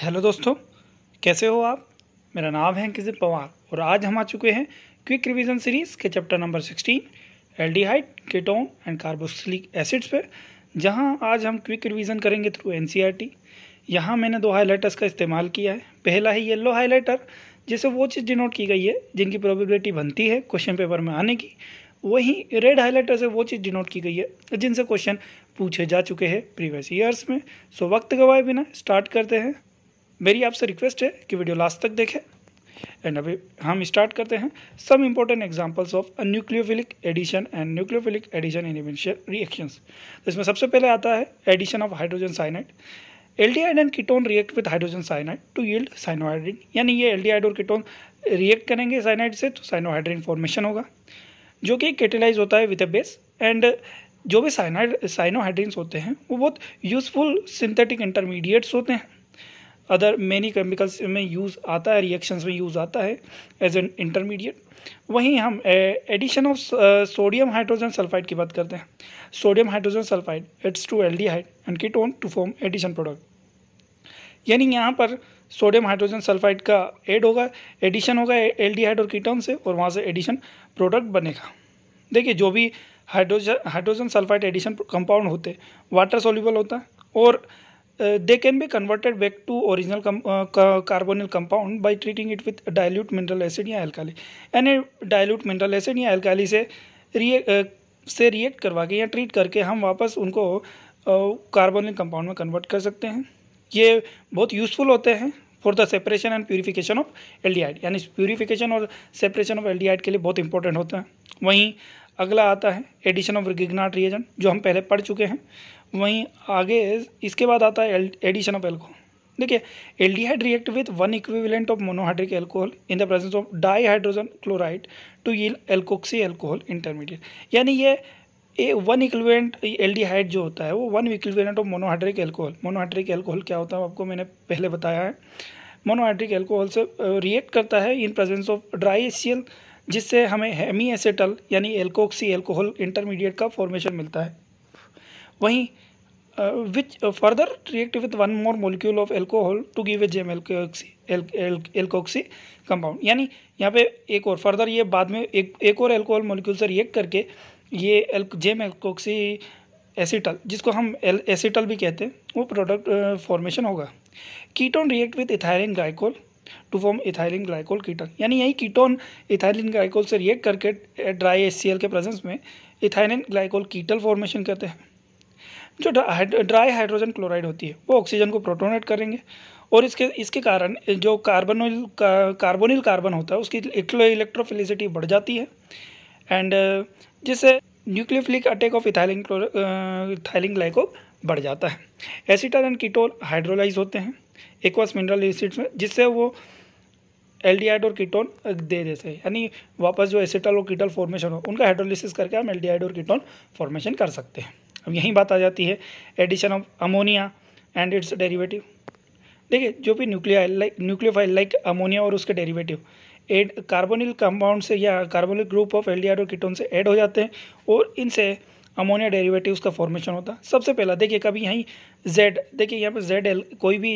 hello दोस्तों कैसे हो आप मेरा नाम है किजित पवार और आज हम आ चुके हैं क्विक रिवीजन सीरीज़ के chapter number sixteen aldehyde ketone and carboxylic acids पर जहां आज हम क्विक रिवीजन करेंगे थ्रू एन सी यहाँ मैंने दो हाईलाइटर्स का इस्तेमाल किया है पहला है येलो हाईलाइटर जिसे वो चीज़ डिनोट की गई है जिनकी प्रोबेबिलिटी बनती है क्वेश्चन पेपर में आने की वहीं रेड हाईलाइटर से वो चीज़ डिनोट की गई है जिनसे क्वेश्चन पूछे जा चुके हैं प्रीवियस ईयर्स में सो वक्त गवाए बिना स्टार्ट करते हैं मेरी आपसे रिक्वेस्ट है कि वीडियो लास्ट तक देखें एंड अभी हम स्टार्ट करते हैं some important examples of nucleophilic addition and nucleophilic addition inhibition reactions तो इसमें सबसे पहले आता है addition of hydrogen cyanide aldehyde and ketone react with hydrogen cyanide to yield cyanohydrin यानी ये एल्डिहाइड और कीटोन रिएक्ट करेंगे साइनाइड से तो साइनोहाइड्रीन फॉर्मेशन होगा जो कि कैटेलाइज होता है विद अ बेस एंड जो भी साइनाइड साइनोहाइड्रीन्स होते हैं वो बहुत यूजफुल सिंथेटिक इंटरमीडिएट्स होते हैं अदर मैनी केमिकल्स में यूज़ आता है रिएक्शंस में यूज़ आता है एज एन इंटरमीडिएट वहीं हम addition of sodium hydrogen sulphide की बात करते हैं sodium hydrogen sulphide adds to aldehyde and ketone to form addition product यानी यहाँ पर सोडियम हाइड्रोजन सल्फाइड का एड होगा एडिशन होगा हाइड और कीटोन से और वहाँ से एडिशन प्रोडक्ट बनेगा देखिए जो भी hydrogen hydrogen sulphide addition compound होते वाटर सोल्यूबल होता है और Uh, they can be converted back to original com uh, ca carbonyl compound by treating it with dilute mineral acid या alkali यानी dilute mineral acid या alkali से react uh, से react करवा के या ट्रीट करके हम वापस उनको कार्बोनिल uh, कंपाउंड में कन्वर्ट कर सकते हैं ये बहुत यूज़फुल होते हैं for the separation and purification of एल यानी प्योरीफिकेशन और सेपरेशन ऑफ एल के लिए बहुत इंपॉर्टेंट होता है वहीं अगला आता है एडिशन ऑफ रिगिगनाट रिएजेंट जो हम पहले पढ़ चुके हैं वहीं आगे इसके बाद आता है एडिशन ऑफ एल्कोहल देखिए aldehyde react with one equivalent of monohydric alcohol in the presence of dry hydrogen chloride to yield alkoxy alcohol intermediate यानी ये ए वन इक्विवेलेंट एल्डिहाइड जो होता है वो one equivalent of monohydric alcohol monohydric alcohol क्या होता है आपको मैंने पहले बताया है मोनोहाइड्रिक एल्कोहल से रिएक्ट करता है in presence of dry HCl जिससे हमें हेमी एसेटल यानी एल्कोक्सी एल्कोहल इंटरमीडिएट का फॉर्मेशन मिलता है वहीं uh, which uh, further react with one more molecule of alcohol to give a gem alkoxy alkoxy एल, एल, कंपाउंड यानी यहाँ पे एक और फर्दर ये बाद में एक एक और एल्कोहल मोलिक्यूल से रिएक्ट करके ये एल, जेम एल्कोक्सी एसिटल जिसको हम एल, एसिटल भी कहते हैं वो प्रोडक्ट फॉर्मेशन uh, होगा ketone react with ethylene glycol to form ethylene glycol ketal यानी यही कीटोन इथाइलिन ग्लाइकोल से रिएक्ट करके ड्राई uh, एस के प्रेजेंस में इथाइलिन ग्लाइकोल कीटल फॉर्मेशन कहते हैं जो ड्राई हाइड्रोजन क्लोराइड होती है वो ऑक्सीजन को प्रोटोनेट करेंगे और इसके इसके कारण जो कार्बनोल का, कार्बोनिल कार्बन होता है उसकी इलेक्ट्रोफिलिसिटी बढ़ जाती है एंड uh, जिससे nucleophilic attack of ethylene ethylene glycol बढ़ जाता है एसिटल एंड कीटोल हाइड्रोलाइज होते हैं एक्वास मिनरल एसिड्स में जिससे वो एल्डिहाइड और कीटोन uh, दे देते हैं यानी वापस जो एसिटल और कीटल फॉर्मेशन हो उनका हाइड्रोलिसिस करके हम एल्डिहाइड और कीटोन फॉर्मेशन कर सकते हैं अब यही बात आ जाती है addition of ammonia and its derivative देखिए जो भी न्यूक्लिया लाइक न्यूक्लियोफाइल लाइक अमोनिया और उसके डेरिवेटिव एड कार्बोनिल कंपाउंड से या कार्बोनिल ग्रुप ऑफ और कीटोन से ऐड हो जाते हैं और इनसे अमोनिया डेरिवेटिव का फॉर्मेशन होता है सबसे पहला देखिए कभी यहीं जेड देखिए यहाँ पर जेड एल कोई भी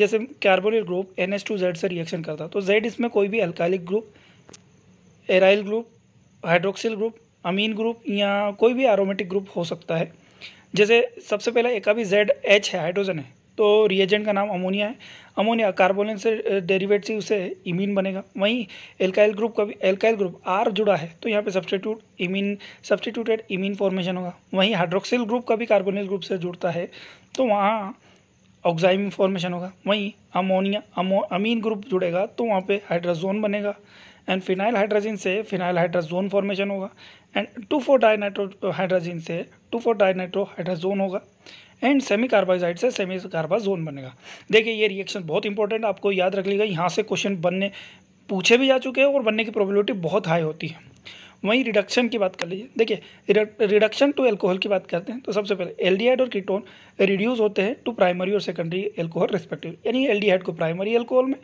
जैसे carbonyl group N S two Z से रिएक्शन करता तो जेड इसमें कोई भी alkyl group aryl group hydroxyl group amine group या कोई भी एरोमेटिक ग्रुप हो सकता है जैसे सबसे पहला एक अभी जेड एच है हाइड्रोजन है तो रिएजेंट का नाम अमोनिया है अमोनिया कार्बोनिन से डेरिवेट से उसे इमीन बनेगा वहीं एल्काइल ग्रुप का भी एल्काइल ग्रुप आर जुड़ा है तो यहाँ पे substitute imine substituted imine formation होगा वहीं हाइड्रोक्सिल ग्रुप का भी कार्बोनिल ग्रुप से जुड़ता है तो वहाँ ऑक्साइम फॉर्मेशन होगा वहीं अमोनिया अमो अमीन ग्रुप जुड़ेगा तो वहाँ पे हाइड्रोजोन बनेगा एंड फिनाइल हाइड्रोजन से फिनाइल हाइड्राजोन फॉर्मेशन होगा and two four dinitro hydrogen से टू फोर डाइनाइट्रो हाइड्रोजोन होगा एंड सेमी कार्बाइजाइड से सेमी कार्बाजोन बनेगा देखिए ये रिएक्शन बहुत इंपॉर्टेंट आपको याद रख लीजिएगा यहाँ से क्वेश्चन बनने पूछे भी जा चुके हैं और बनने की प्रोबेबिलिटी बहुत हाई होती है वहीं रिडक्शन की बात कर लीजिए देखिए रिडक्शन टू एल्कोहल की बात करते हैं तो सबसे पहले एल और कीटोन रिड्यूस होते हैं टू प्राइमरी और सेकेंडरी एल्कोहल रिस्पेक्टिव यानी एल को प्राइमरी एल्कोहल में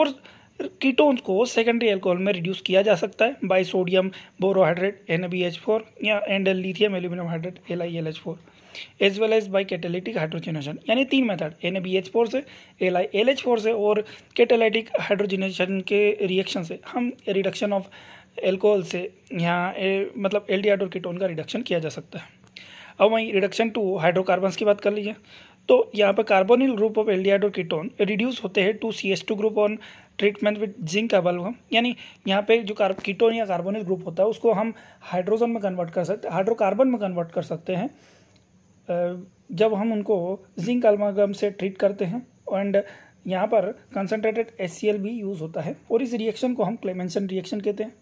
और कीटोन्स को सेकेंडरी एल्कोहल में रिड्यूस किया जा सकता है by sodium borohydrate N B H four या and lithium aluminium hydrate L I L H four as well as by catalytic hydrogenation यानी तीन method N B H four से L I L H four से और catalytic hydrogenation के reaction से हम reduction of alcohol से यहाँ मतलब एल डी और कीटोन का रिडक्शन किया जा सकता है अब वहीं रिडक्शन टू हाइड्रोकार्बन्स की बात कर लीजिए तो यहाँ पर carbonyl group of aldehyde और कीटोन रिड्यूस होते हैं to C S two group on treatment with zinc amalgam यानी यहाँ पे जो कार्ब कीटोन या कार्बोनिल ग्रुप होता है उसको हम हाइड्रोजन में कन्वर्ट कर सकते हाइड्रोकार्बन में कन्वर्ट कर सकते हैं जब हम उनको जिंक एल्मागम से ट्रीट करते हैं एंड यहाँ पर कंसनट्रेटेड एस भी यूज़ होता है और इस रिएक्शन को हम क्लेमेंशन रिएक्शन कहते हैं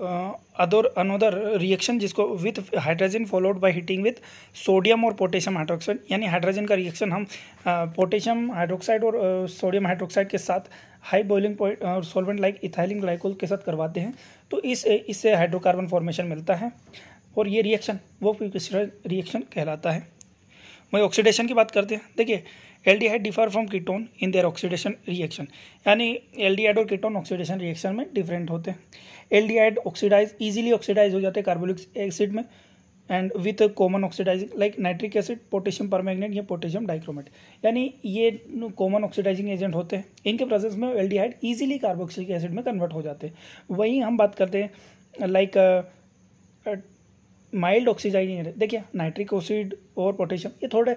अदर अनोदर रिएक्शन जिसको with hydrogen followed by heating with sodium और पोटेशियम हाइड्रोक्साइड यानी हाइड्रोजन का रिएक्शन हम पोटेशियम हाइड्रोक्साइड और सोडियम हाइड्रोक्साइड के साथ हाई बॉइलिंग पॉइंट और सॉल्वेंट लाइक इथाइलिन ग्लाइकोल के साथ करवाते हैं तो इस इससे हाइड्रोकार्बन फॉर्मेशन मिलता है और ये रिएक्शन वो रिएक्शन कहलाता है वहीं ऑक्सीडेशन की बात करते हैं देखिए aldehyde differ from ketone in their oxidation reaction यानी एल्डिहाइड और कीटोन ऑक्सीडेशन रिएक्शन में डिफरेंट होते हैं एल्डिहाइड ऑक्सीडाइज इजीली ऑक्सीडाइज हो जाते हैं कार्बोलिक एसिड में and with common oxidising like nitric acid potassium permanganate या पोटेशियम डाइक्रोमेट यानी ये कॉमन ऑक्सीडाइजिंग एजेंट होते हैं इनके प्रोसेस में एल्डिहाइड इजीली कार्बोक्सिलिक एसिड में कन्वर्ट हो जाते हैं वहीं हम बात करते हैं लाइक uh, माइल्ड ऑक्सीडाइजिंग देखिए नाइट्रिक ओसिड और पोटेशियम ये थोड़े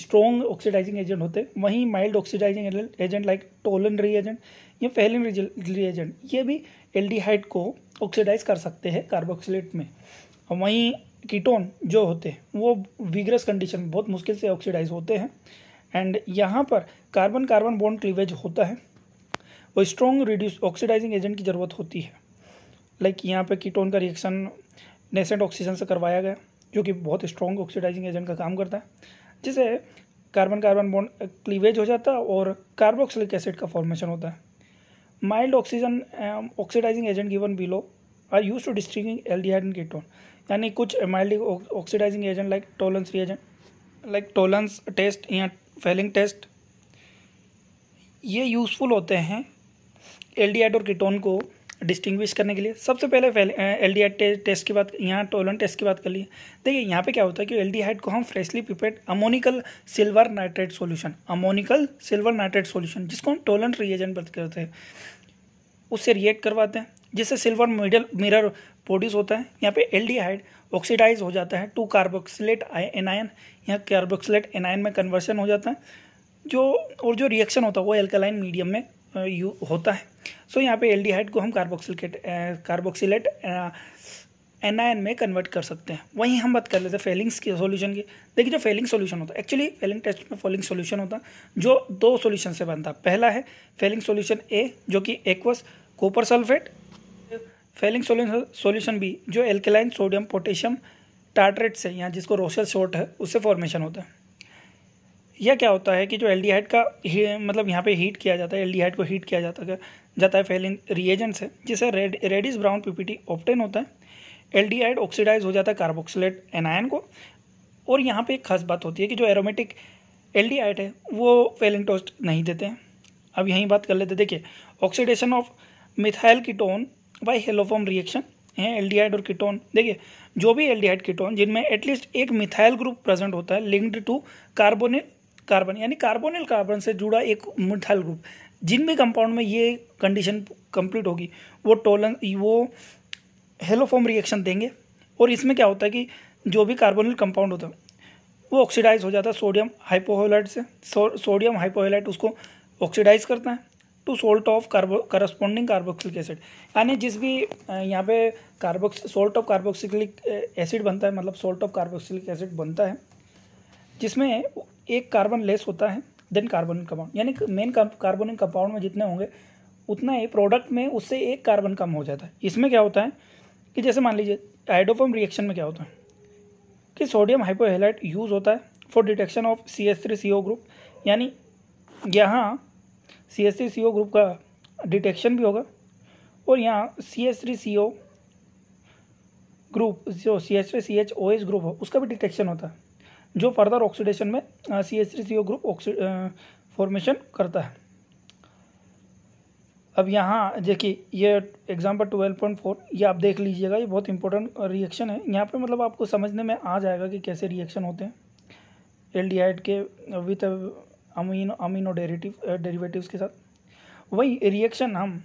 स्ट्रॉन्ग ऑक्सीडाइजिंग एजेंट होते हैं वहीं mild oxidising agent like Tollen reagent या फेलिन एजेंट ये भी एल को ऑक्सीडाइज कर सकते हैं कार्बोक्सिलेट में वहीं कीटोन जो होते हैं वो विग्रस कंडीशन में बहुत मुश्किल से ऑक्सीडाइज होते हैं एंड यहाँ पर कार्बन कार्बन बॉन्ड क्लीवेज होता है वो स्ट्रॉन्ग रिड्यूस ऑक्सीडाइजिंग एजेंट की ज़रूरत होती है लाइक like यहाँ पे कीटोन का रिएक्शन नेसेंट ऑक्सीजन से करवाया गया जो कि बहुत स्ट्रॉन्ग ऑक्सीडाइजिंग एजेंट का काम करता है जिसे कार्बन कार्बन बॉन्ड क्लीवेज हो जाता है और कार्बोक्सिलिक एसिड का फॉर्मेशन होता है mild oxygen oxidising agent given below are use to aldehyde and ketone यानी कुछ mild oxidising agent like Tollens reagent like Tollens test या फेलिंग टेस्ट ये यूज़फुल होते हैं एल्डिहाइड और कीटोन को डिस्टिंग्विश करने के लिए सबसे पहले एल डी टेस्ट की बात यहाँ टोलन टेस्ट की बात कर लिए देखिए यहाँ पे क्या होता है कि एल को हम freshly prepared ammoniacal silver nitrate solution ammoniacal silver nitrate solution जिसको हम टोलन रिएजेंट बात करते हैं उससे रिएक्ट करवाते हैं जिससे सिल्वर मिडल मिरर प्रोड्यूस होता है यहाँ पे एल ऑक्सीडाइज हो जाता है टू कार्बोक्सिलेट एनायन यहाँ कार्बोक्सिलेट एनायन में कन्वर्शन हो जाता है जो और जो रिएक्शन होता है वो एल्कलाइन मीडियम में यू होता है सो so, यहाँ पे एल को हम कार्बोक्सिलेट कार्बोक्सिलेट एन में कन्वर्ट कर सकते हैं वहीं हम बात कर लेते हैं फेलिंग्स के सोल्यूशन की देखिए जो फेलिंग सोल्यूशन होता है एक्चुअली फेलिंग टेस्ट में फेलिंग सोल्यूशन होता है जो दो सोल्यूशन से बनता है पहला है फेलिंग सोल्यूशन ए जो कि aqueous copper sulphate Fehling solution B जो एल्केलाइन सोडियम पोटेशियम टार्ट्रेट से यहाँ जिसको रोशल शॉर्ट है उससे फॉर्मेशन होता है यह क्या होता है कि जो एल्डिहाइड का मतलब यहाँ पे हीट किया जाता है एल्डिहाइड को हीट किया जाता है जाता है फैलिन रिएजेंट से जिससे red reddish brown PPT obtain होता है एल्डिहाइड ऑक्सीडाइज हो जाता है कार्बोक्सिलेट एनायन को और यहाँ पे एक खास बात होती है कि जो एरोमेटिक एल्डिहाइड है वो फेलिंग टोस्ट नहीं देते हैं अब यहीं बात कर लेते देखिए oxidation of methyl ketone by haloform reaction हैं एल्डिहाइड और कीटोन देखिए जो भी एल्डिहाइड कीटोन जिनमें एटलीस्ट एक मिथाइल ग्रुप प्रेजेंट होता है लिंक्ड टू कार्बोनिल कार्बन यानी कार्बोनिल कार्बन से जुड़ा एक मिथाइल ग्रुप जिन भी कंपाउंड में ये कंडीशन कंप्लीट होगी वो टोलन वो हेलोफॉर्म रिएक्शन देंगे और इसमें क्या होता है कि जो भी कार्बोनिल कंपाउंड होता है वो ऑक्सीडाइज हो जाता है सोडियम हाइपोहोलाइट से सोडियम हाइपोहोलाइट उसको ऑक्सीडाइज करता है to salt of carbo corresponding carboxylic acid यानी जिस भी यहाँ पे carbox salt of carboxylic acid बनता है मतलब सोल्ट ऑफ कार्बोक्सिलिक एसिड बनता है जिसमें एक कार्बन लेस होता है देन कार्बन कंपाउंड यानी मेन कार्बोनिक कंपाउंड में जितने होंगे उतना ही प्रोडक्ट में उससे एक कार्बन कम हो जाता है इसमें क्या होता है कि जैसे मान लीजिए हाइड्रोफॉम रिएक्शन में क्या होता है कि सोडियम हाइपोहेलाइट यूज़ होता है for detection of C S three C O group यानी यहाँ C S three C O group का डिटेक्शन भी होगा और यहाँ C S three C O group जो C S three C H O S group हो उसका भी डिटेक्शन होता है जो फर्दर ऑक्सीडेशन में C H three C O group oxy formation करता है अब यहाँ देखिए ये एग्जाम्पल ट्वेल्व पॉइंट फोर ये आप देख लीजिएगा ये बहुत इंपॉर्टेंट रिएक्शन है यहाँ पे मतलब आपको समझने में आ जाएगा कि कैसे रिएक्शन होते हैं एल डी आइड के with amino amino derivative derivative के साथ वही रिएक्शन हम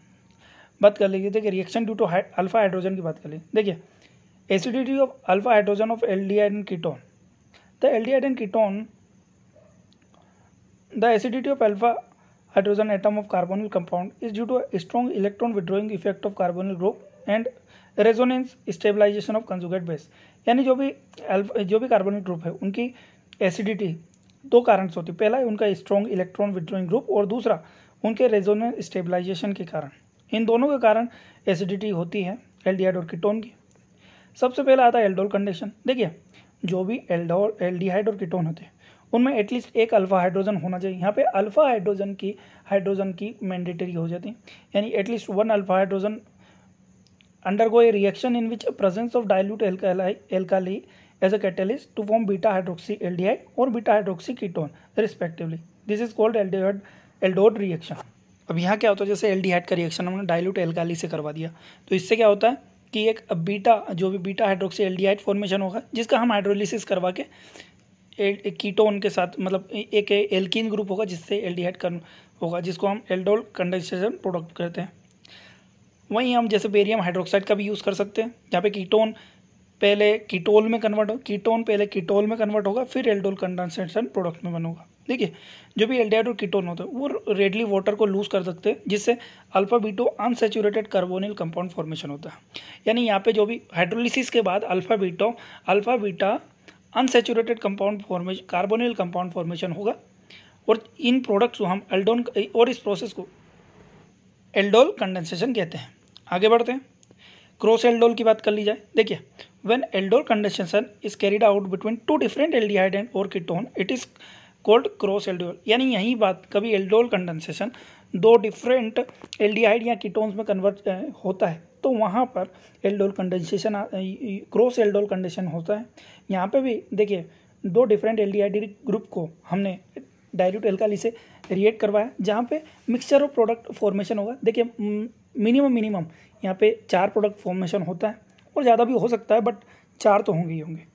बात कर लीजिए देखिए reaction due to alpha hydrogen की बात कर लीजिए देखिए acidity of alpha hydrogen of aldehyde and ketone the aldehyde and ketone the acidity of alpha hydrogen atom of carbonyl compound is due to a strong electron withdrawing effect of carbonyl group and resonance stabilisation of conjugate base यानी जो भी जो भी carbonic group है उनकी acidity दो कारण से होती है पहला है उनका स्ट्रॉन्ग इलेक्ट्रॉन विड्रोइंग ग्रुप और दूसरा उनके रेजोनेंस स्टेबलाइजेशन के कारण इन दोनों के कारण एसिडिटी होती है एल्डिहाइड और कीटोन की सबसे पहला आता है एल्डोल कंडीशन देखिए जो भी एल्डोर एल्डिहाइड और कीटोन होते हैं उनमें एटलीस्ट एक अल्फा हाइड्रोजन होना चाहिए यहाँ पे अल्फा हाइड्रोजन की हाइड्रोजन की मैंडेटरी हो जाती है यानी at least one alpha hydrogen undergo a reaction in which presence of dilute एल्काई alkali as a catalyst to form beta hydroxy aldehyde और beta hydroxy ketone respectively this is called aldehyde aldol reaction अब यहाँ क्या होता है जैसे aldehyde का reaction हमने डायलूट एल्काली से करवा दिया तो इससे क्या होता है कि एक बीटा जो भी बीटा हाइड्रोक्सी एल फॉर्मेशन होगा जिसका हम हाइड्रोलिसिस करवा के कीटोन के साथ मतलब एक एल्किन ग्रुप होगा जिससे एल डी होगा जिसको हम एल्डोल कंडेंसेशन प्रोडक्ट करते हैं वहीं हम जैसे बेरियम हाइड्रोक्साइड का भी यूज़ कर सकते हैं जहाँ पे कीटोन पहले कीटोल में कन्वर्ट हो कीटोन पहले कीटोल में कन्वर्ट होगा फिर एल्डोल कंडेंसेशन प्रोडक्ट में बनोगा देखिए जो भी एल्डिहाइड और कीटोन होते हैं वो रेडली वाटर को लूज कर सकते हैं जिससे alpha beta unsaturated carbonyl compound formation होता है यानी यहाँ पे जो भी हाइड्रोलिसिस के बाद alpha beta alpha beta unsaturated compound formation carbonyl compound formation होगा और इन प्रोडक्ट्स को हम एल्डोन और इस प्रोसेस को एल्डोल कंडेंसेशन कहते हैं आगे बढ़ते हैं क्रॉस एल्डोल की बात कर ली जाए देखिए when aldol condensation is carried out between two different aldehyde and और ketone it is called cross aldol यानी यही बात कभी एल्डोल कंडेंसेशन दो डिफरेंट एल्डिहाइड या कीटोन्स में कन्वर्ट होता है तो वहाँ पर aldol condensation cross aldol condensation होता है यहाँ पे भी देखिए दो डिफरेंट एल ग्रुप को हमने डायल्यूट एल्काली से रिएक्ट करवाया जहाँ पे मिक्सचर ऑफ प्रोडक्ट फॉर्मेशन होगा देखिए मिनिमम मिनिमम यहाँ पे चार प्रोडक्ट फॉर्मेशन होता है और ज़्यादा भी हो सकता है बट चार तो होंगे ही होंगे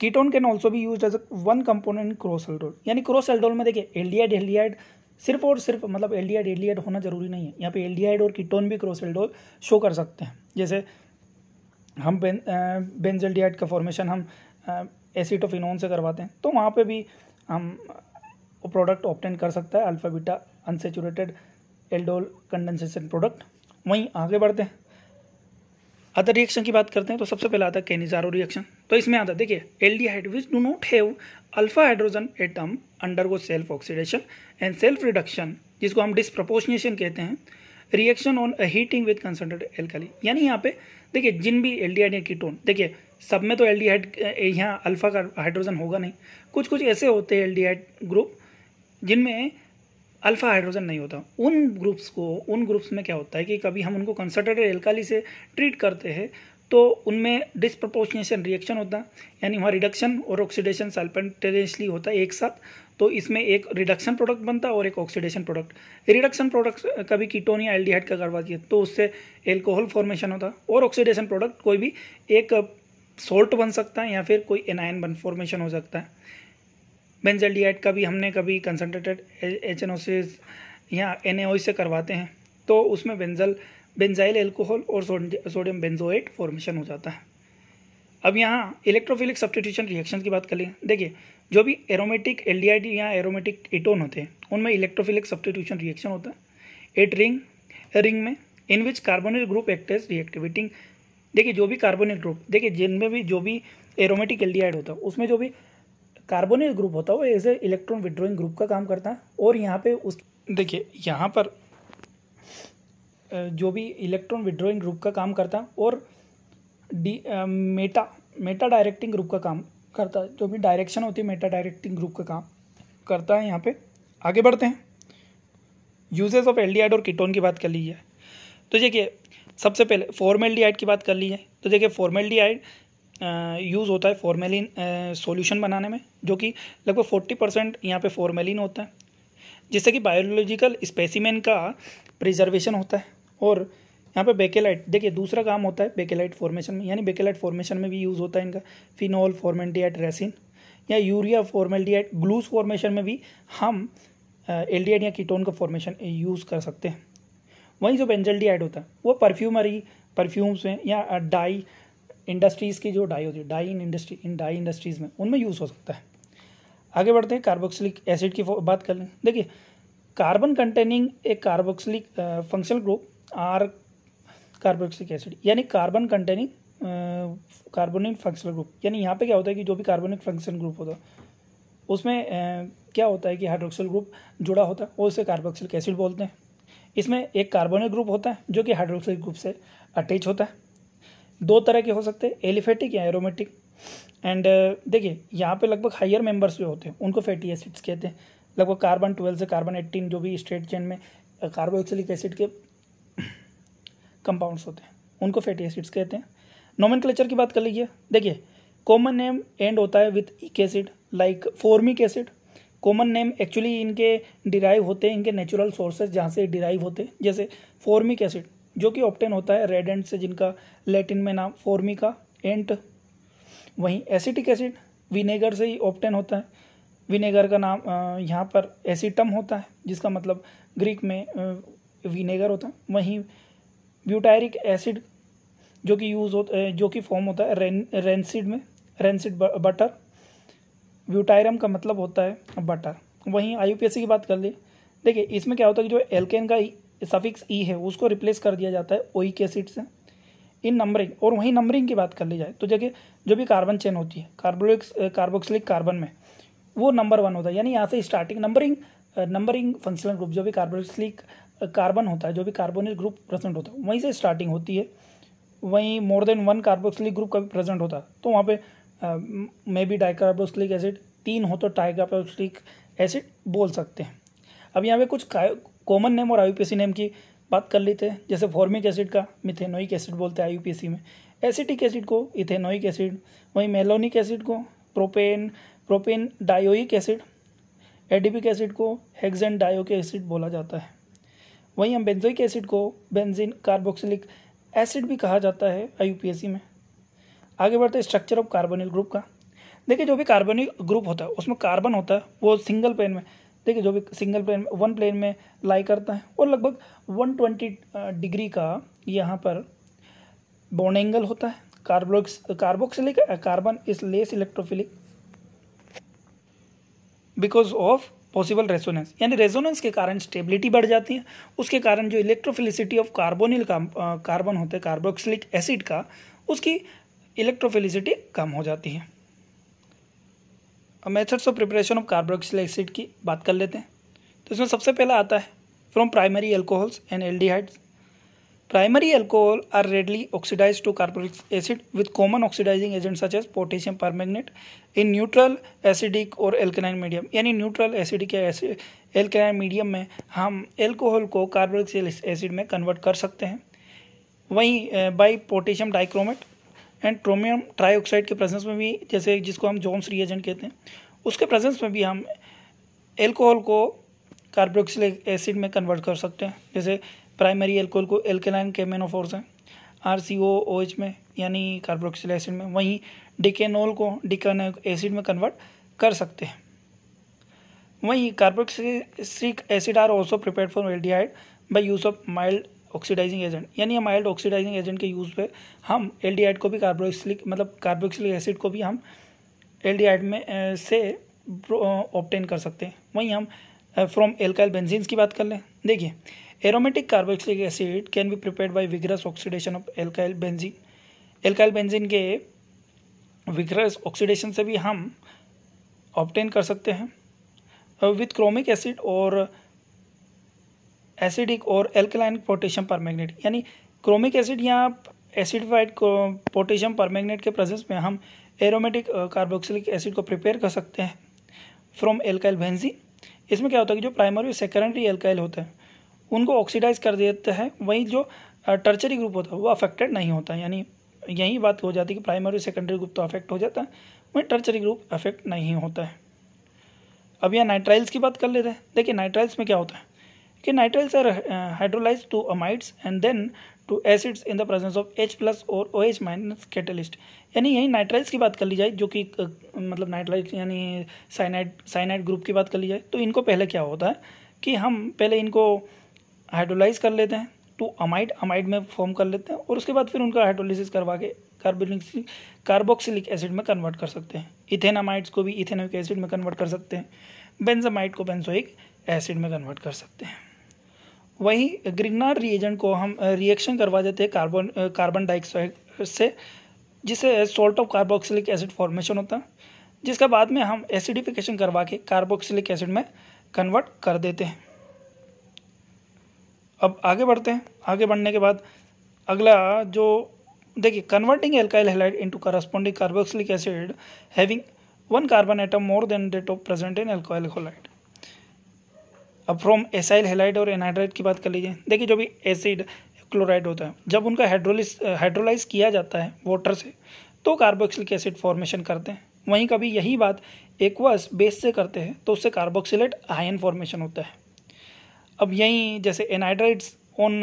कीटोन कैन ऑल्सो भी use as one component cross aldol aldol यानी क्रॉस एल्डोल में देखिए एल्डिहाइड एल्डियाड सिर्फ और सिर्फ मतलब एल्डिहाइड एल्डिहाइड होना जरूरी नहीं है यहाँ पे एल्डिहाइड और कीटोन भी क्रोसेल्डोल एल्डोल शो कर सकते हैं जैसे हम बें बेंजल्डिहाइड का फॉर्मेशन हम एसिटोफिनोन से करवाते हैं तो वहाँ पे भी हम प्रोडक्ट ऑप्टेन कर सकता है alpha beta unsaturated aldol condensation product वहीं आगे बढ़ते हैं अदर रिएक्शन की बात करते हैं तो सबसे पहले आता है केनिजारो रिएक्शन तो इसमें आता है देखिए aldehyde which do not have alpha hydrogen atom undergo self oxidation and self reduction जिसको हम डिस्प्रपोर्शनेशन कहते हैं reaction on heating with concentrate alkali यानी यहाँ पे देखिए जिन भी एल डी कीटोन देखिए सब में तो एल डी यहाँ अल्फा का हाइड्रोजन होगा नहीं कुछ कुछ ऐसे होते हैं एल ग्रुप जिनमें अल्फ़ा हाइड्रोजन नहीं होता उन ग्रुप्स को उन ग्रुप्स में क्या होता है कि कभी हम उनको कंसनट्रेटेड एल्काली से ट्रीट करते हैं तो उनमें डिसप्रपोशनेशन रिएक्शन होता यानी वहाँ रिडक्शन और ऑक्सीडेशन सल्पेंटेनियसली होता है एक साथ तो इसमें एक रिडक्शन प्रोडक्ट बनता है और एक ऑक्सीडेशन प्रोडक्ट रिडक्शन प्रोडक्ट कभी कीटोन या एल्डिहाइड का करवा दिया तो उससे एल्कोहल फॉर्मेशन होता और ऑक्सीडेशन प्रोडक्ट कोई भी एक सोल्ट बन सकता है या फिर कोई एनायन बन फॉर्मेशन हो सकता है बेंजलडियाइट का भी हमने कभी कंसनट्रेटेड एच एनोसिस या एन से करवाते हैं तो उसमें बेंजल बेंजाइल एल्कोहल और सोडियम बेंजोएट फॉर्मेशन हो जाता है अब यहाँ इलेक्ट्रोफिलिक सब्सटीट्यूशन रिएक्शन की बात कर लें देखिए जो भी एरोमेटिक एल या एरोमेटिक इटोन होते हैं उनमें इलेक्ट्रोफिलिक सब्सटीट्यूशन रिएक्शन होता है एट रिंग रिंग में इन विच कार्बोनिल ग्रुप एक्टेज रिएक्टिविटिंग देखिए जो भी कार्बोनिल ग्रुप देखिए जिनमें भी जो भी एरोमेटिक एल होता है उसमें जो भी कार्बोनिल ग्रुप होता है वो as a electron withdrawing group का काम करता है और यहाँ पे उस देखिए यहाँ पर जो भी इलेक्ट्रॉन विड्रोइंग ग्रुप का काम करता है और डी मेटा मेटा डायरेक्टिंग ग्रुप का काम करता है जो भी डायरेक्शन होती है मेटा डायरेक्टिंग ग्रुप का काम करता है यहाँ पे आगे बढ़ते हैं यूजेस ऑफ एल्डिहाइड और कीटोन की बात कर ली तो देखिए सबसे पहले फॉर्मेल की बात कर ली तो देखिए फॉर्मेल यूज़ होता है फॉर्मेलिन सॉल्यूशन बनाने में जो कि लगभग फोर्टी परसेंट यहाँ पर फॉर्मेलिन होता है जिससे कि बायोलॉजिकल स्पेसिमेन का प्रिजर्वेशन होता है और यहाँ पे बेकेलाइट देखिए दूसरा काम होता है बेकेलाइट फॉर्मेशन में यानी बेकेलाइट फॉर्मेशन में भी यूज़ होता है इनका फिनॉल फॉर्मेल्डिहाइड रेसिन या यूरिया फॉर्मेल्डिहाइड ग्लूस फॉर्मेशन में भी हम एल uh, या कीटोन का फॉर्मेशन यूज़ कर सकते हैं वहीं जो बेंजल होता है वो परफ्यूमरी परफ्यूम्स में या डाई इंडस्ट्रीज़ की जो डाई होती है dye in industry in dye industries में उनमें यूज़ हो सकता है आगे बढ़ते हैं कार्बोक्सिलिक एसिड की बात कर लें देखिए कार्बन कंटेनिंग एक carboxylic functional group are carboxylic acid यानी carbon containing carbonic functional group यानी यहाँ पे क्या होता है कि जो भी कार्बोनिक फंक्शन ग्रुप होता है उसमें uh, क्या होता है कि हाइड्रोक्सिल ग्रुप जुड़ा होता है और उसे कार्बोक्सिलिक एसिड बोलते हैं इसमें एक कार्बोनिक ग्रुप होता है जो कि हाइड्रोक्सिल ग्रुप से अटैच होता है दो तरह के हो सकते हैं एलिफेटिक या एरोमेटिक एंड uh, देखिए यहाँ पे लगभग हायर मेंबर्स जो होते हैं उनको फैटी एसिड्स कहते हैं लगभग कार्बन ट्वेल्व से कार्बन एट्टीन जो भी स्ट्रेट चेन में कार्बोक्सिलिक uh, एसिड के कंपाउंड्स होते हैं उनको फैटी एसिड्स कहते हैं नोमन की बात कर लीजिए देखिए कॉमन नेम एंड होता है विथ इक acid like formic acid common name actually इनके डिराइव होते हैं इनके नेचुरल सोर्सेज जहाँ से डिराइव होते हैं जैसे फॉर्मिक एसिड जो कि ऑप्टेन होता है रेड एंड से जिनका लैटिन में नाम फॉर्मिका एंट वहीं एसिटिक एसिड विनेगर से ही ऑप्टेन होता है विनेगर का नाम यहाँ पर एसिटम होता है जिसका मतलब ग्रीक में विनेगर होता है वहीं ब्यूटायरिक एसिड जो कि यूज़ होता जो कि फॉर्म होता है रेन रेंसिड में रेंसिड बटर ब्यूटायरम का मतलब होता है बटर वहीं आई की बात कर लें देखिए इसमें क्या होता है कि जो एल्केन का सफिक्स ई e है उसको रिप्लेस कर दिया जाता है ओइक एसिड से इन नंबरिंग और वहीं नंबरिंग की बात कर ली जाए तो जगह जो भी कार्बन चेन होती है कार्बोक्स कार्बोक्सिलिक कार्बन में वो नंबर वन होता है यानी यहाँ से starting numbering numbering functional group जो भी कार्बोक्सिलिक कार्बन होता है जो भी कार्बोनिक ग्रुप प्रेजेंट होता है वहीं से स्टार्टिंग होती है वहीं more than one carboxylic group का प्रेजेंट होता है तो वहाँ पर मे बी डाइकार्बोक्सिलिक एसिड तीन हो तो टाइकार्बोक्सिलिक एसिड बोल सकते हैं अब यहाँ पे कुछ कॉमन नेम और आई नेम की बात कर लेते हैं जैसे फॉर्मिक एसिड का मिथेनोइक एसिड बोलते हैं आई में एसिटिक एसिड को इथेनोइक एसिड वहीं मेलोनिक एसिड को propane propane dioic acid adipic acid को हेक्सेन डायोक एसिड बोला जाता है वहीं हम बेंजोइक एसिड को बेंजिन कार्बोक्सिलिक एसिड भी कहा जाता है आई में आगे बढ़ते हैं स्ट्रक्चर ऑफ कार्बोनिल ग्रुप का देखिए जो भी कार्बोनिक ग्रुप होता है उसमें कार्बन होता है वो सिंगल पेन में ठीक है जो भी सिंगल प्लेन वन प्लेन में लाई करता है और लगभग 120 डिग्री uh, का यहाँ पर बॉन्ड एंगल होता है carbox carboxylic carbon is less electrophilic because of possible resonance यानी रेजोनेंस के कारण स्टेबिलिटी बढ़ जाती है उसके कारण जो इलेक्ट्रोफिलिसिटी ऑफ कार्बोनिल का कार्बन होते हैं कार्बोक्सिलिक एसिड का उसकी इलेक्ट्रोफिलिसिटी कम हो जाती है अब methods of preparation of carboxyl acid की बात कर लेते हैं तो इसमें सबसे पहला आता है from primary alcohols and hydes primary alcohol are readily oxidise to carbox acid with common oxidising agent such as potassium permanganate in neutral acidic और एल्कनाइन मीडियम यानी न्यूट्रल एसिडिक या मीडियम में हम एल्कोहल को कार्बोक्सिल एसिड में convert कर सकते हैं वहीं by potassium dichromate and chromium trioxide के प्रेजेंस में भी जैसे जिसको हम जॉम्स रिएजेंट कहते हैं उसके प्रेजेंस में भी हम एल्कोहल को कार्बोक्सिल एसिड में कन्वर्ट कर सकते हैं जैसे प्राइमरी एल्कोहल को एल्केलाइन केमेनोफोर्स है आर सी ओ ओ एच में यानी कार्बोक्सिल एसिड में वहीं डिकेनोल को डिकेनो एसिड में कन्वर्ट कर सकते हैं वहीं carboxyl acid are also prepare for aldehyde by use of mild oxidising agent यानी हम माइल्ड ऑक्सीडाइजिंग एजेंट के यूज़ पे हम एल को भी कार्बोक्सिलिक मतलब कार्बोक्सिलिक एसिड को भी हम एल में से ऑप्टेन कर सकते हैं वहीं हम फ्रॉम एल्काइल बेंजीन्स की बात कर लें देखिए aromatic carboxylic acid can be prepare by vigorous oxidation of alkyl benzene alkyl benzene के विग्रस ऑक्सीडेशन से भी हम ऑप्टेन कर सकते हैं विथ क्रोमिक एसिड और एसिडिक और एल्कलाइन पोटेशियम परमैग्नेट यानी क्रोमिक एसिड या एसिडिफाइड पोटेशियम परमैग्नेट के प्रेजेंस में हम एरोमेटिक कार्बोक्सिलिक एसिड को प्रिपेयर कर सकते हैं फ्रॉम एल्काइल बेंजीन इसमें क्या होता है कि जो प्राइमरी सेकेंडरी एल्काइल होते हैं उनको ऑक्सीडाइज कर देते हैं वहीं जो टर्चरी uh, ग्रुप होता है वो अफेक्टेड नहीं होता यानी यही बात हो जाती है कि प्राइमरी सेकेंडरी ग्रुप तो अफेक्ट हो जाता है वहीं टर्चरी ग्रुप अफेक्ट नहीं होता है अब यहाँ नाइट्राइल्स की बात कर लेते हैं देखिए नाइट्राइल्स में क्या होता है Okay, nitriles are uh, hydrolyzed to amides and then to acids in the presence of H plus और ओ एच माइनस कैटलिस्ट यानी यही नाइट्राइल्स की बात कर ली जाए जो कि uh, मतलब नाइट्राइल यानी साइनाइड साइनाइड ग्रुप की बात कर ली जाए तो इनको पहले क्या होता है कि हम पहले इनको हाइड्रोलाइज कर लेते हैं टू अमाइड अमाइड में फॉर्म कर लेते हैं और उसके बाद फिर उनका हाइड्रोलिसिस करवा के कार्बोनिक कार्बोक्सिलिक एसिड में कन्वर्ट कर सकते हैं इथेनामाइड्स को भी इथेनोइक एसिड में कन्वर्ट कर सकते हैं बेंजामाइड को बेंजोइक एसिड में कन्वर्ट कर सकते हैं वहीं ग्रिगनार रिएजेंट को हम रिएक्शन करवा देते हैं कार्बन कार्बन डाइऑक्साइड से जिसे salt of carboxylic acid formation होता है जिसका बाद में हम एसिडिफिकेशन करवा के कार्बोक्सिलिक एसिड में कन्वर्ट कर देते हैं अब आगे बढ़ते हैं आगे बढ़ने के बाद अगला जो देखिए converting alkyl halide into corresponding carboxylic acid having one carbon atom more than that of present in alkyl halide अब फ्रॉम एसाइल हेलाइड और एनाइड्राइड की बात कर लीजिए देखिए जो भी एसिड क्लोराइड होता है जब उनका हाइड्रोलिस हाइड्रोलाइज किया जाता है वाटर से तो कार्बोक्सिलिक एसिड फॉर्मेशन करते हैं वहीं कभी यही बात एक्वास बेस से करते हैं तो उससे कार्बोक्सिलेट आयन फॉर्मेशन होता है अब यहीं जैसे anhydrides on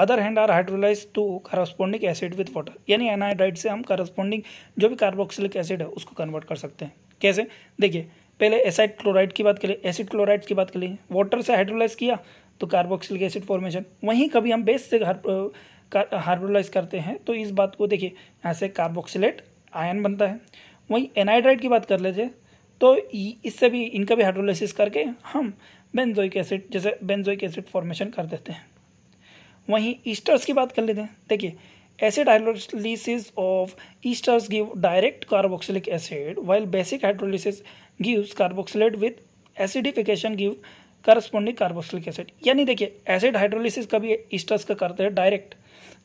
other hand are hydrolyse to corresponding acid with water यानी एनाइड्राइड से हम कारस्पोंडिंग जो भी कार्बोक्सिलिक एसिड है उसको कन्वर्ट कर सकते हैं कैसे देखिए पहले एसाइड क्लोराइड की बात करें एसिड क्लोराइड की बात करें वाटर से हाइड्रोलाइज किया तो कार्बोक्सिलिक एसिड फॉर्मेशन वहीं कभी हम बेस से हाइड्रोलाइज करते हैं तो इस बात को देखिए यहाँ से कार्बोक्सिलेट आयन बनता है वहीं एनाइड्राइड की बात कर लेते तो इससे भी इनका भी हाइड्रोलाइसिस करके हम बेंजोइक एसिड जैसे बेंजोइक एसिड फॉर्मेशन कर देते हैं वहीं ईस्टर्स की बात कर लेते हैं देखिए acid hydrolysis of esters give direct carboxylic acid while basic hydrolysis gives carboxylate with acidification give corresponding carboxylic acid यानी देखिए एसिड हाइड्रोलिसिस कभी ईस्टर्स का करते हैं डायरेक्ट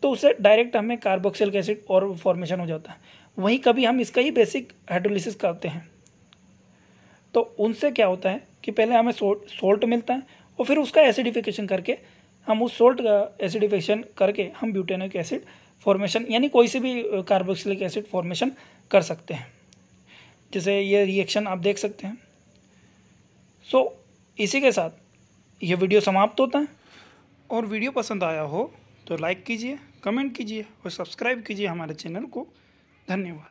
तो उससे डायरेक्ट हमें कार्बोक्सिलिक एसिड और फॉर्मेशन हो जाता है वहीं कभी हम इसका ही बेसिक हाइड्रोलिसिस करते हैं तो उनसे क्या होता है कि पहले हमें सोल्ट सोल्ट मिलता है और फिर उसका एसिडिफिकेशन करके हम उस सोल्ट का एसिडिफिकेशन करके हम ब्यूटेनिक एसिड फॉर्मेशन यानी कोई से भी कार्बोक्सिलिक एसिड फॉर्मेशन कर सकते हैं जैसे ये रिएक्शन आप देख सकते हैं सो so, इसी के साथ ये वीडियो समाप्त होता है और वीडियो पसंद आया हो तो लाइक कीजिए कमेंट कीजिए और सब्सक्राइब कीजिए हमारे चैनल को धन्यवाद